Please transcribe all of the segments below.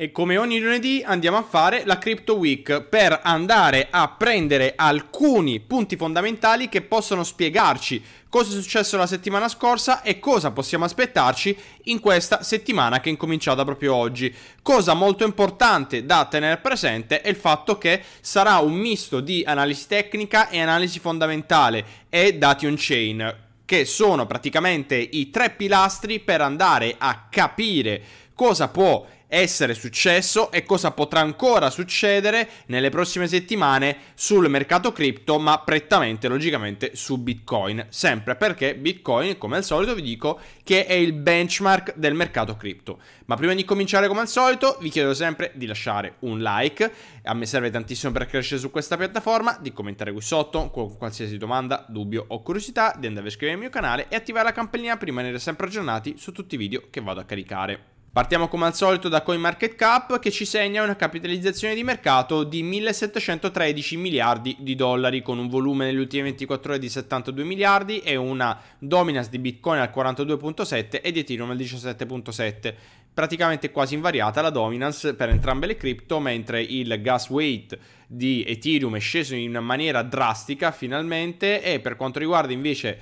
E come ogni lunedì andiamo a fare la Crypto Week per andare a prendere alcuni punti fondamentali che possono spiegarci cosa è successo la settimana scorsa e cosa possiamo aspettarci in questa settimana che è incominciata proprio oggi. Cosa molto importante da tenere presente è il fatto che sarà un misto di analisi tecnica e analisi fondamentale e dati on-chain che sono praticamente i tre pilastri per andare a capire cosa può essere successo e cosa potrà ancora succedere nelle prossime settimane sul mercato cripto, ma prettamente logicamente su Bitcoin, sempre perché Bitcoin, come al solito vi dico, che è il benchmark del mercato cripto. Ma prima di cominciare come al solito, vi chiedo sempre di lasciare un like, a me serve tantissimo per crescere su questa piattaforma, di commentare qui sotto con qualsiasi domanda, dubbio o curiosità, di andare a iscrivervi al mio canale e attivare la campanellina per rimanere sempre aggiornati su tutti i video che vado a caricare. Partiamo come al solito da CoinMarketCap che ci segna una capitalizzazione di mercato di 1713 miliardi di dollari con un volume nelle ultime 24 ore di 72 miliardi e una dominance di Bitcoin al 42.7 e di Ethereum al 17.7 praticamente quasi invariata la dominance per entrambe le cripto, mentre il gas weight di Ethereum è sceso in maniera drastica finalmente e per quanto riguarda invece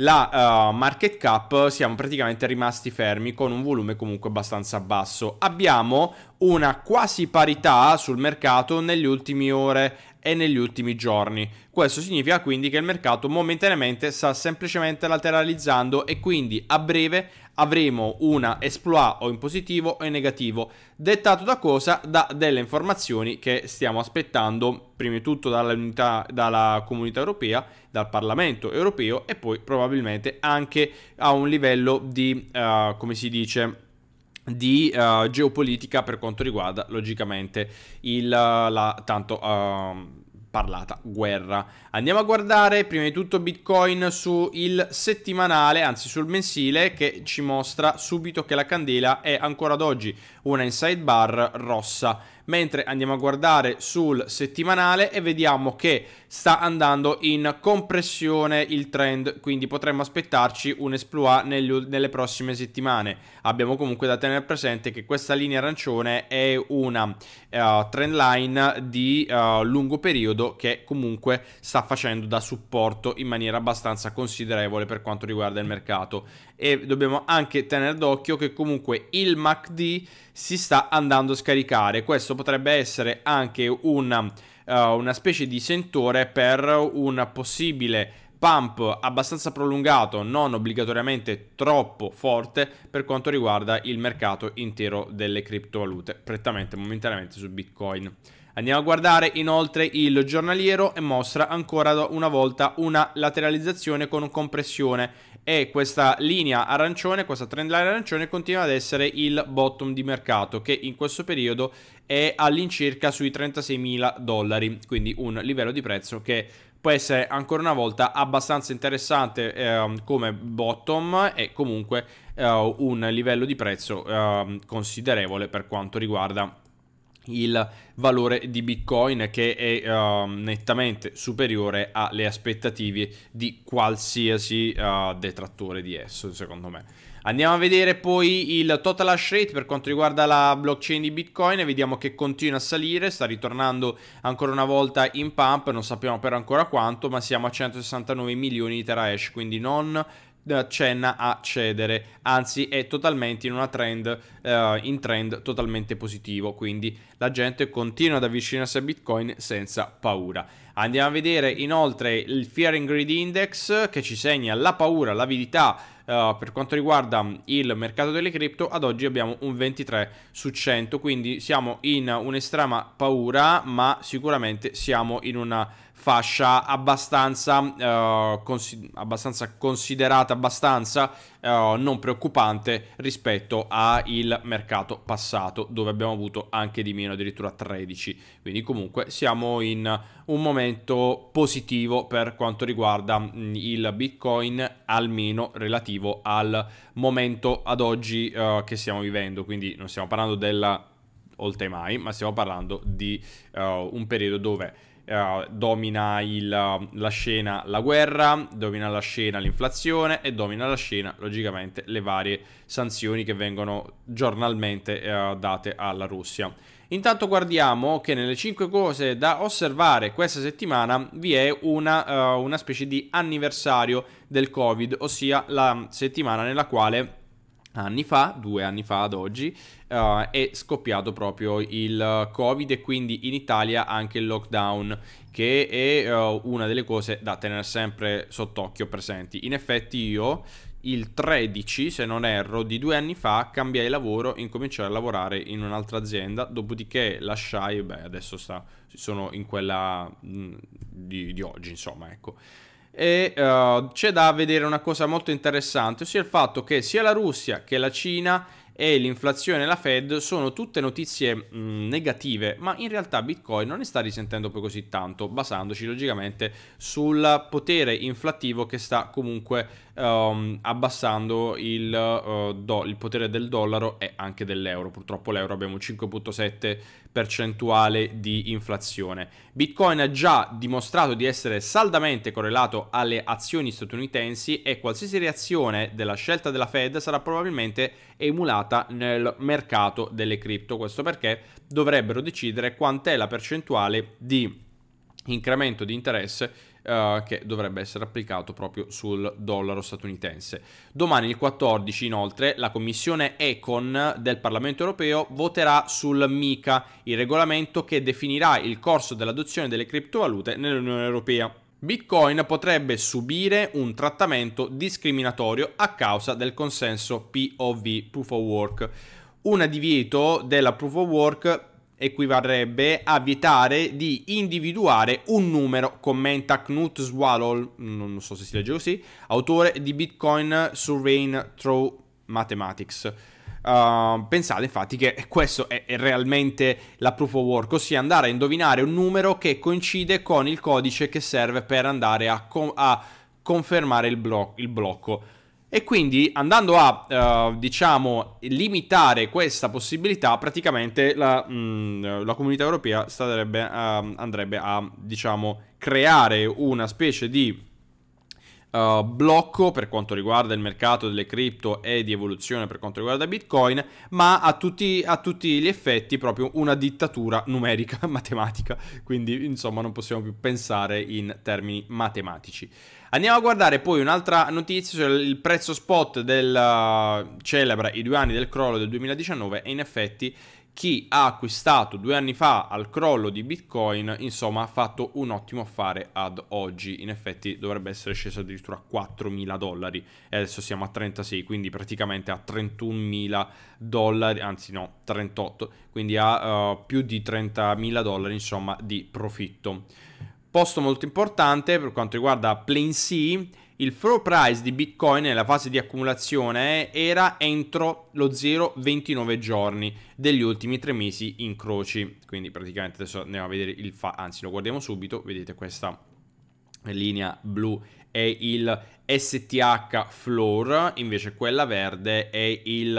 la uh, market cap siamo praticamente rimasti fermi con un volume comunque abbastanza basso. Abbiamo una quasi parità sul mercato negli ultimi ore e negli ultimi giorni. Questo significa quindi che il mercato momentaneamente sta semplicemente lateralizzando e quindi a breve avremo una esploit o in positivo o in negativo, dettato da cosa? Da delle informazioni che stiamo aspettando, prima di tutto dalla comunità europea, dal Parlamento europeo e poi probabilmente anche a un livello di, uh, come si dice, di uh, geopolitica per quanto riguarda logicamente il, la tanto uh, parlata guerra. Andiamo a guardare prima di tutto Bitcoin sul settimanale, anzi sul mensile, che ci mostra subito che la candela è ancora ad oggi una inside bar rossa mentre andiamo a guardare sul settimanale e vediamo che sta andando in compressione il trend, quindi potremmo aspettarci un esploit nelle prossime settimane. Abbiamo comunque da tenere presente che questa linea arancione è una uh, trend line di uh, lungo periodo che comunque sta facendo da supporto in maniera abbastanza considerevole per quanto riguarda il mercato e dobbiamo anche tenere d'occhio che comunque il MACD si sta andando a scaricare. Questo potrebbe essere anche una, uh, eh, una specie di sentore per un possibile pump abbastanza prolungato, non obbligatoriamente troppo forte per quanto riguarda il mercato intero delle criptovalute, prettamente momentaneamente su Bitcoin. Andiamo a guardare inoltre il giornaliero e mostra ancora una volta una lateralizzazione con compressione e questa linea arancione, questa trend trendline arancione continua ad essere il bottom di mercato che in questo periodo è all'incirca sui 36 mila dollari, quindi un livello di prezzo che può essere ancora una volta abbastanza interessante eh, come bottom e comunque eh, un livello di prezzo eh, considerevole per quanto riguarda il valore di Bitcoin che è uh, nettamente superiore alle aspettative di qualsiasi uh, detrattore di esso, secondo me. Andiamo a vedere poi il total hash rate per quanto riguarda la blockchain di Bitcoin, vediamo che continua a salire, sta ritornando ancora una volta in pump, non sappiamo però ancora quanto, ma siamo a 169 milioni di terahash, quindi non eh, accenna a cedere, anzi è totalmente in, una trend, uh, in trend totalmente positivo, quindi la gente continua ad avvicinarsi a Bitcoin senza paura. Andiamo a vedere inoltre il Fear and Greed Index che ci segna la paura, l'avidità, eh, per quanto riguarda il mercato delle cripto ad oggi abbiamo un 23 su 100 quindi siamo in un'estrema paura ma sicuramente siamo in una fascia abbastanza, uh, consi- abbastanza considerata abbastanza uh, non preoccupante rispetto al mercato passato dove abbiamo avuto anche di meno addirittura 13 quindi comunque siamo in un momento positivo per quanto riguarda mm, il bitcoin almeno relativo relativo al momento ad oggi uh, che stiamo vivendo, quindi non stiamo parlando della all time ma stiamo parlando di uh, un periodo dove eh, domina il, um, la scena la guerra, domina la scena l'inflazione e domina la scena logicamente le varie sanzioni che vengono giornalmente eh, date alla Russia. Intanto guardiamo che nelle 5 cose da osservare questa settimana vi è una, uh, una specie di anniversario del Covid, ossia la settimana nella quale anni fa, due anni fa ad oggi, uh, è scoppiato proprio il Covid e quindi in Italia anche il lockdown, che è uh, una delle cose da tenere sempre sott'occhio presenti. In effetti io il 13, se non erro, di due anni fa cambiai lavoro e incominciai a lavorare in un'altra azienda, dopodiché lasciai, beh adesso sta, sono in quella mh, mm, di, di oggi, insomma, ecco e uh, c'è da vedere una cosa molto interessante, ossia il fatto che sia la Russia che la Cina e l'inflazione e la Fed sono tutte notizie mh, negative, ma in realtà Bitcoin non ne sta risentendo poi così tanto, basandoci logicamente sul potere inflattivo che sta comunque um, abbassando il, uh, do, il, potere del dollaro e anche dell'euro. Purtroppo l'euro abbiamo un 5.7 percentuale di inflazione. Bitcoin ha già dimostrato di essere saldamente correlato alle azioni statunitensi e qualsiasi reazione della scelta della Fed sarà probabilmente emulata entrata nel mercato delle cripto. Questo perché dovrebbero decidere quant'è la percentuale di incremento di interesse Uh, che dovrebbe essere applicato proprio sul dollaro statunitense. Domani, il 14, inoltre, la Commissione Econ del Parlamento europeo voterà sul MICA, il regolamento che definirà il corso dell'adozione delle criptovalute nell'Unione europea. Bitcoin potrebbe subire un trattamento discriminatorio a causa del consenso POV, Proof of Work. Un divieto della Proof of Work equivarrebbe a vietare di individuare un numero, commenta Knut Swallow, non so se si legge così, autore di Bitcoin Surveying Through Mathematics. Uh, pensate infatti che questo è, è, realmente la proof of work, ossia andare a indovinare un numero che coincide con il codice che serve per andare a, com a confermare il, blo il, blocco. E quindi andando a, uh, diciamo, limitare questa possibilità, praticamente la, mh, mm, la comunità europea starebbe, uh, andrebbe a, diciamo, creare una specie di uh, blocco per quanto riguarda il mercato delle cripto e di evoluzione per quanto riguarda Bitcoin, ma a tutti, a tutti gli effetti proprio una dittatura numerica, matematica, quindi insomma non possiamo più pensare in termini matematici. Andiamo a guardare poi un'altra notizia cioè il prezzo spot del uh, celebra i due anni del crollo del 2019 e in effetti chi ha acquistato due anni fa al crollo di Bitcoin, insomma, ha fatto un ottimo affare ad oggi. In effetti dovrebbe essere sceso addirittura a 4.000 dollari e adesso siamo a 36, quindi praticamente a 31.000 dollari, anzi no, 38, quindi a uh, eh, più di 30.000 dollari, insomma, di profitto. Posto molto importante per quanto riguarda Plainsea il floor price di Bitcoin nella fase di accumulazione era entro lo 0,29 giorni degli ultimi tre mesi incroci. Quindi praticamente adesso andiamo a vedere il fa, anzi lo guardiamo subito, vedete questa linea blu è il STH floor, invece quella verde è il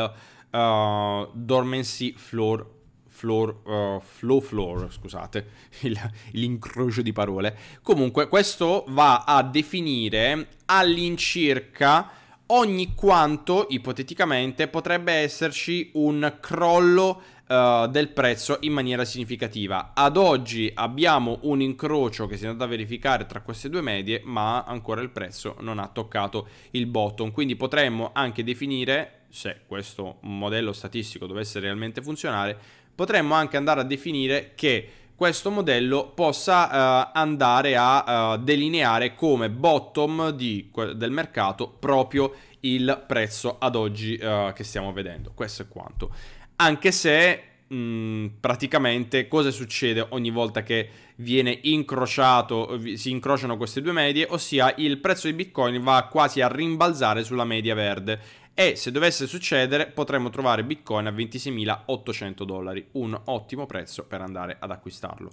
uh, dormancy floor floor, uh, flow floor, scusate, il, l'incrocio di parole. Comunque questo va a definire all'incirca ogni quanto, ipoteticamente, potrebbe esserci un crollo uh, del prezzo in maniera significativa. Ad oggi abbiamo un incrocio che si è andato a verificare tra queste due medie, ma ancora il prezzo non ha toccato il bottom, quindi potremmo anche definire se questo modello statistico dovesse realmente funzionare, potremmo anche andare a definire che questo modello possa eh, andare a eh, delineare come bottom di, del mercato proprio il prezzo ad oggi eh, che stiamo vedendo. Questo è quanto. Anche se mh, mm, praticamente cosa succede ogni volta che viene incrociato, si incrociano queste due medie, ossia il prezzo di Bitcoin va quasi a rimbalzare sulla media verde e se dovesse succedere potremmo trovare Bitcoin a 26.800 dollari, un ottimo prezzo per andare ad acquistarlo.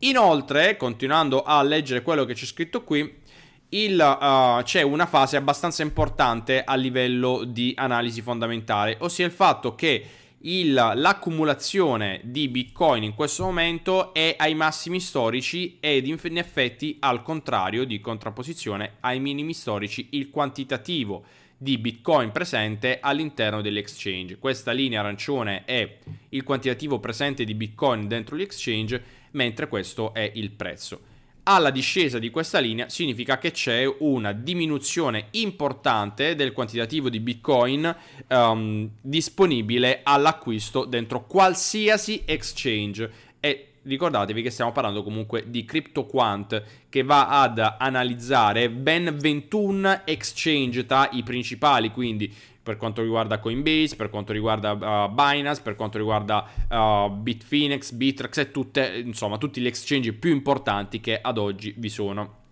Inoltre, continuando a leggere quello che c'è scritto qui, il, uh, c'è una fase abbastanza importante a livello di analisi fondamentale, ossia il fatto che il, l'accumulazione di Bitcoin in questo momento è ai massimi storici ed in effetti al contrario di contrapposizione ai minimi storici il quantitativo di Bitcoin presente all'interno dell'exchange. Questa linea arancione è il quantitativo presente di Bitcoin dentro l'exchange, mentre questo è il prezzo. Alla discesa di questa linea significa che c'è una diminuzione importante del quantitativo di Bitcoin um, disponibile all'acquisto dentro qualsiasi exchange. E ricordatevi che stiamo parlando comunque di CryptoQuant che va ad analizzare ben 21 exchange tra i principali, quindi per quanto riguarda Coinbase, per quanto riguarda uh, Binance, per quanto riguarda uh, Bitfinex, Bittrex e tutte, insomma, tutti gli exchange più importanti che ad oggi vi sono.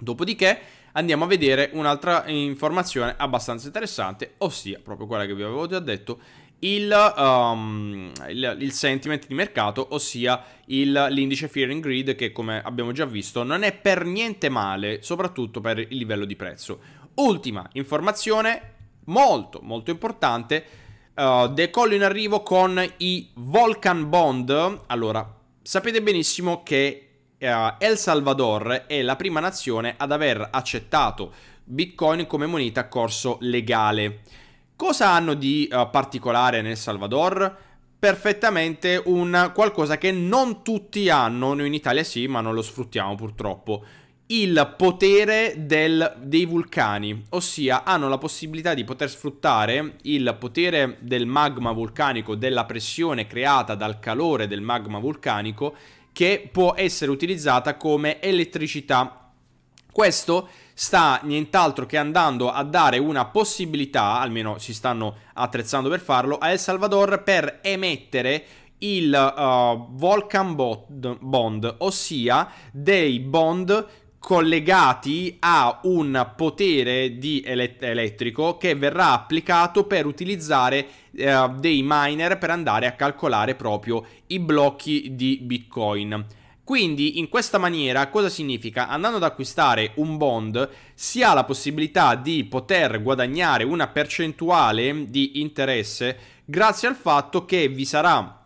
Dopodiché andiamo a vedere un'altra informazione abbastanza interessante, ossia proprio quella che vi avevo già detto, il, um, il, il, sentiment di mercato, ossia l'indice Fear and Greed che come abbiamo già visto non è per niente male, soprattutto per il livello di prezzo. Ultima informazione molto molto importante, uh, decollo in arrivo con i Vulcan Bond. Allora, sapete benissimo che uh, El Salvador è la prima nazione ad aver accettato Bitcoin come moneta a corso legale. Cosa hanno di uh, particolare nel Salvador? Perfettamente un qualcosa che non tutti hanno, noi in Italia sì, ma non lo sfruttiamo purtroppo. Il potere del, dei vulcani, ossia hanno la possibilità di poter sfruttare il potere del magma vulcanico, della pressione creata dal calore del magma vulcanico, che può essere utilizzata come elettricità questo sta nient'altro che andando a dare una possibilità, almeno si stanno attrezzando per farlo, a El Salvador per emettere il uh, Volcan bond, bond, ossia dei bond collegati a un potere di elett- elettrico che verrà applicato per utilizzare uh, dei miner per andare a calcolare proprio i blocchi di Bitcoin. Quindi in questa maniera cosa significa? Andando ad acquistare un bond si ha la possibilità di poter guadagnare una percentuale di interesse grazie al fatto che vi sarà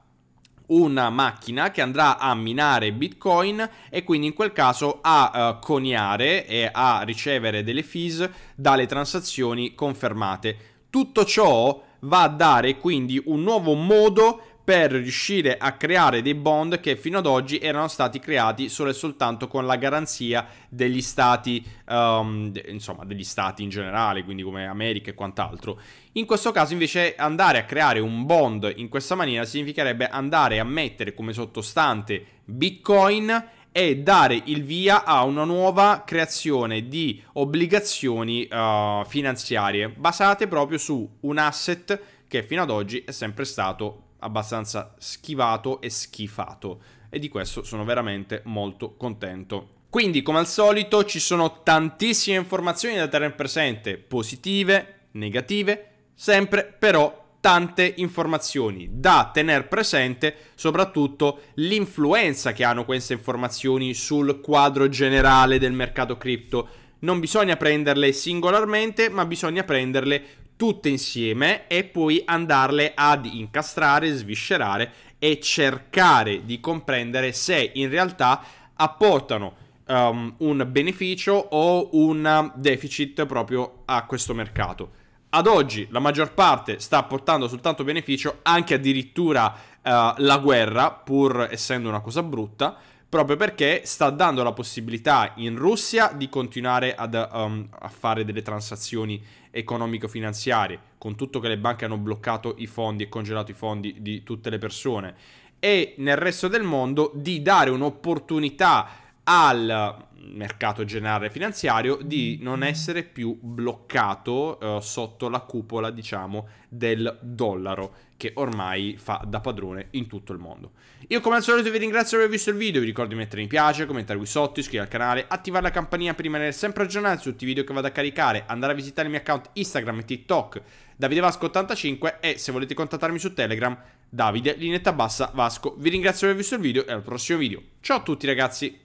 una macchina che andrà a minare bitcoin e quindi in quel caso a uh, coniare e a ricevere delle fees dalle transazioni confermate. Tutto ciò va a dare quindi un nuovo modo per riuscire a creare dei bond che fino ad oggi erano stati creati solo e soltanto con la garanzia degli stati, um, de, insomma, degli stati in generale, quindi come America e quant'altro. In questo caso invece andare a creare un bond in questa maniera significherebbe andare a mettere come sottostante Bitcoin e dare il via a una nuova creazione di obbligazioni uh, finanziarie basate proprio su un asset che fino ad oggi è sempre stato abbastanza schivato e schifato e di questo sono veramente molto contento. Quindi come al solito ci sono tantissime informazioni da tenere presente, positive, negative, sempre però tante informazioni da tenere presente, soprattutto l'influenza che hanno queste informazioni sul quadro generale del mercato cripto. Non bisogna prenderle singolarmente, ma bisogna prenderle tutte insieme e poi andarle ad incastrare, sviscerare e cercare di comprendere se in realtà apportano um, un beneficio o un deficit proprio a questo mercato. Ad oggi la maggior parte sta portando soltanto beneficio, anche addirittura uh, la guerra, pur essendo una cosa brutta, proprio perché sta dando la possibilità in Russia di continuare ad, um, a fare delle transazioni economico-finanziarie, con tutto che le banche hanno bloccato i fondi e congelato i fondi di tutte le persone, e nel resto del mondo di dare un'opportunità al mercato generale finanziario di non essere più bloccato eh, sotto la cupola, diciamo, del dollaro che ormai fa da padrone in tutto il mondo. Io come al solito vi ringrazio per aver visto il video, vi ricordo di mettere mi piace, commentare qui sotto, iscrivervi al canale, attivare la campanella per rimanere sempre aggiornati su tutti i video che vado a caricare, andare a visitare il mio account Instagram e TikTok Davide Vasco 85 e se volete contattarmi su Telegram Davide Linetta Bassa Vasco. Vi ringrazio per aver visto il video e al prossimo video. Ciao a tutti ragazzi!